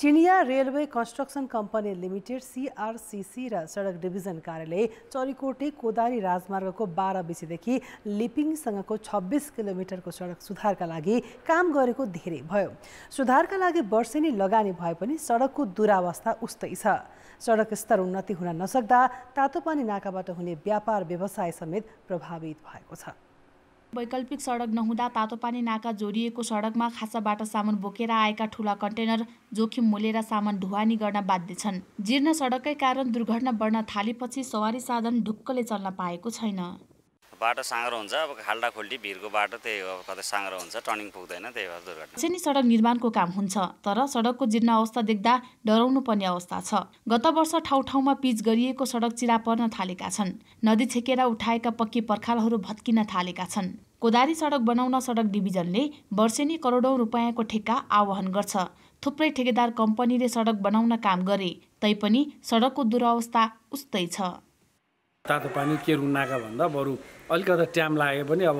चिनिया railway construction company limited CRCC र सडक डिभिजन कार्यालय चरीकोटे कोदारी राजमार्गको बाह्र बिसीदेखि लिपिङसँगको छब्बिस किलोमिटरको सडक सुधारका लागि काम गरेको धेरै भयो सुधारका लागि वर्षेनी लगानी भए पनि सडकको दुरावस्था उस्तै छ सडक स्तर उन्नति हुन नसक्दा तातोपानी नाकाबाट हुने व्यापार व्यवसाय समेत प्रभावित भएको छ वैकल्पिक सडक नहुँदा तातोपानी नाका जोडिएको सडकमा खासाबाट सामान बोकेर आएका ठुला कन्टेनर जोखिम मोलेर सामान ढुवानी गर्न बाध्य छन् जीर्ण सडककै कारण दुर्घटना बढ्न थालेपछि सवारी साधन ढुक्कले चल्न पाएको छैन बाटो साँग्रो हुन्छ अब खाल्डा खोल्टी भिरको बाटो त्यही हो कतै साँग्रो हुन्छ टर्निङ पुग्दैन त्यही भएर दुर्घटना चाहिँ सडक निर्माणको काम हुन्छ तर सडकको जीर्ण अवस्था देख्दा डराउनु पर्ने अवस्था छ गत वर्ष ठाउँ ठाउँमा पिच गरिएको सडक चिरा पर्न थालेका छन् नदी छेकेर उठाएका पक्की पर्खालहरू भत्किन थालेका छन् कोदारी सडक बनाउन सडक डिभिजनले वर्षेनी करोडौँ रुपियाँको ठेक्का आह्वान गर्छ थुप्रै ठेकेदार कम्पनीले सडक बनाउन काम गरे तैपनि सडकको दुरावस्था उस्तै छ तातो पानी के रुनाका भन्दा बरु अलिकता ट्याम लागे पनि अब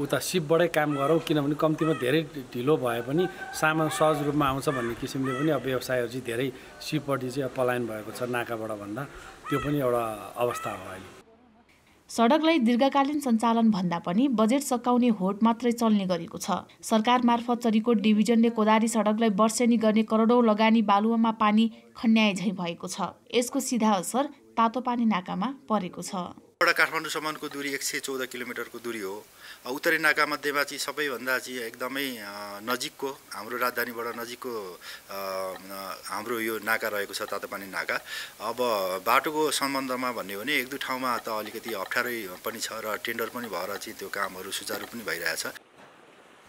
उता सिपबाटै काम गरौँ किनभने कम्तीमा धेरै ढिलो भए पनि सामान सहज रूपमा आउँछ भन्ने किसिमले पनि अब व्यवसायहरू चाहिँ धेरै सिपपट्टि चाहिँ पलायन भएको छ नाकाबाट भन्दा त्यो पनि एउटा अवस्था हो अहिले सडकलाई दीर्घकालीन सञ्चालन भन्दा पनि बजेट सकाउने होट मात्रै चल्ने गरेको छ सरकार मार्फत चरिकोट डिभिजनले कोदारी सडकलाई वर्षेनी गर्ने करोडौँ लगानी बालुवामा पानी खन्याए झैँ भएको छ यसको सिधा असर तातो पानी नाकामा परेको छ एउटा काठमाडौँसम्मको दूरी एक सय चौध किलोमिटरको दूरी हो उत्तरी नाका मध्येमा चाहिँ सबैभन्दा चाहिँ एकदमै नजिकको हाम्रो राजधानीबाट नजिकको हाम्रो यो नाका रहेको छ तातोपानी नाका अब बाटोको सम्बन्धमा भन्यो भने एक दुई ठाउँमा त अलिकति अप्ठ्यारै पनि छ र टेन्डर पनि भएर चाहिँ त्यो कामहरू सुचारू पनि भइरहेछ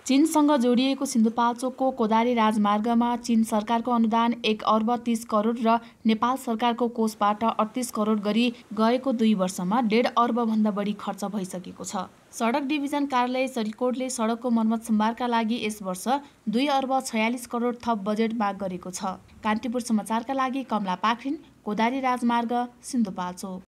चीनसँग जोडिएको सिन्धुपाल्चोकको कोदारी राजमार्गमा चीन सरकारको अनुदान एक अर्ब तीस करोड र नेपाल सरकारको कोषबाट अडतिस करोड गरी गएको दुई वर्षमा डेढ अर्बभन्दा बढी खर्च भइसकेको छ सडक डिभिजन कार्यालय सरिकोटले सडकको मर्मत सम्भारका लागि यस वर्ष दुई अर्ब छयालिस करोड थप बजेट माग गरेको छ कान्तिपुर समाचारका लागि कमला पाखरिन कोदारी राजमार्ग सिन्धुपाल्चोक